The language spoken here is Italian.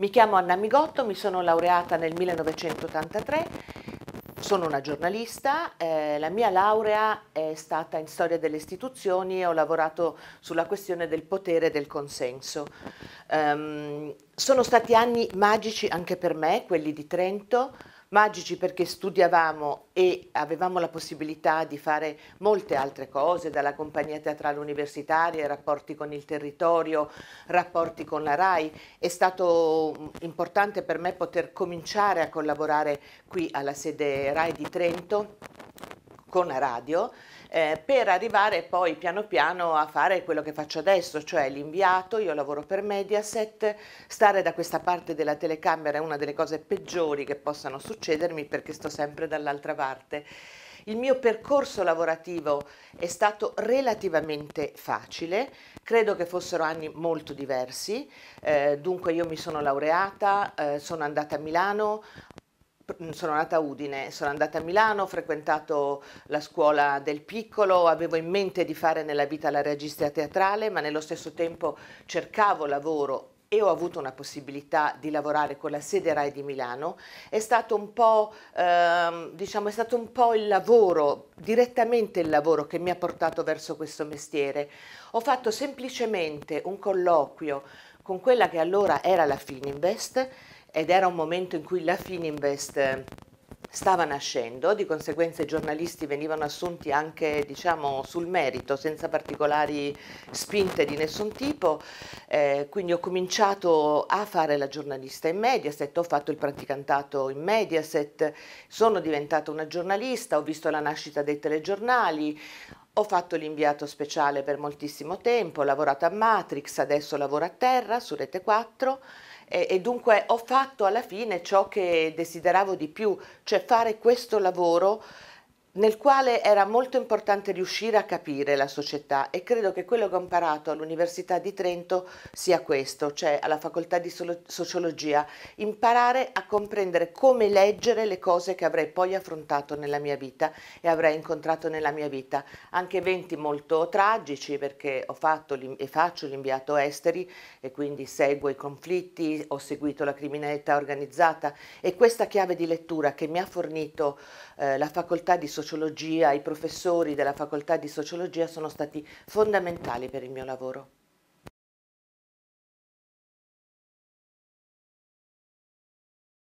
Mi chiamo Anna Migotto, mi sono laureata nel 1983 sono una giornalista, eh, la mia laurea è stata in storia delle istituzioni e ho lavorato sulla questione del potere e del consenso. Um, sono stati anni magici anche per me, quelli di Trento, magici perché studiavamo e avevamo la possibilità di fare molte altre cose, dalla compagnia teatrale universitaria, rapporti con il territorio, rapporti con la RAI. È stato mm, importante per me poter cominciare a collaborare qui alla sede RAI di Trento con radio eh, per arrivare poi piano piano a fare quello che faccio adesso, cioè l'inviato, io lavoro per Mediaset, stare da questa parte della telecamera è una delle cose peggiori che possano succedermi perché sto sempre dall'altra parte. Il mio percorso lavorativo è stato relativamente facile, credo che fossero anni molto diversi, eh, dunque io mi sono laureata, eh, sono andata a Milano, sono nata a Udine, sono andata a Milano, ho frequentato la scuola del piccolo, avevo in mente di fare nella vita la regista teatrale, ma nello stesso tempo cercavo lavoro e ho avuto una possibilità di lavorare con la sede RAI di Milano, è stato un po', ehm, diciamo, è stato un po' il lavoro, direttamente il lavoro che mi ha portato verso questo mestiere. Ho fatto semplicemente un colloquio con quella che allora era la Fininvest, ed era un momento in cui la Fininvest eh, stava nascendo, di conseguenza i giornalisti venivano assunti anche diciamo, sul merito, senza particolari spinte di nessun tipo, eh, quindi ho cominciato a fare la giornalista in Mediaset, ho fatto il praticantato in Mediaset, sono diventata una giornalista, ho visto la nascita dei telegiornali, ho fatto l'inviato speciale per moltissimo tempo, ho lavorato a Matrix, adesso lavoro a Terra su Rete 4 e, e, dunque ho fatto alla fine ciò che desideravo di più, cioè fare questo lavoro nel quale era molto importante riuscire a capire la società e credo che quello che ho imparato all'Università di Trento sia questo, cioè alla facoltà di sociologia, imparare a comprendere come leggere le cose che avrei poi affrontato nella mia vita e avrei incontrato nella mia vita, anche eventi molto tragici perché ho fatto e faccio l'inviato esteri e quindi seguo i conflitti, ho seguito la criminalità organizzata e questa chiave di lettura che mi ha fornito eh, la facoltà di sociologia sociologia, i professori della facoltà di sociologia sono stati fondamentali per il mio lavoro.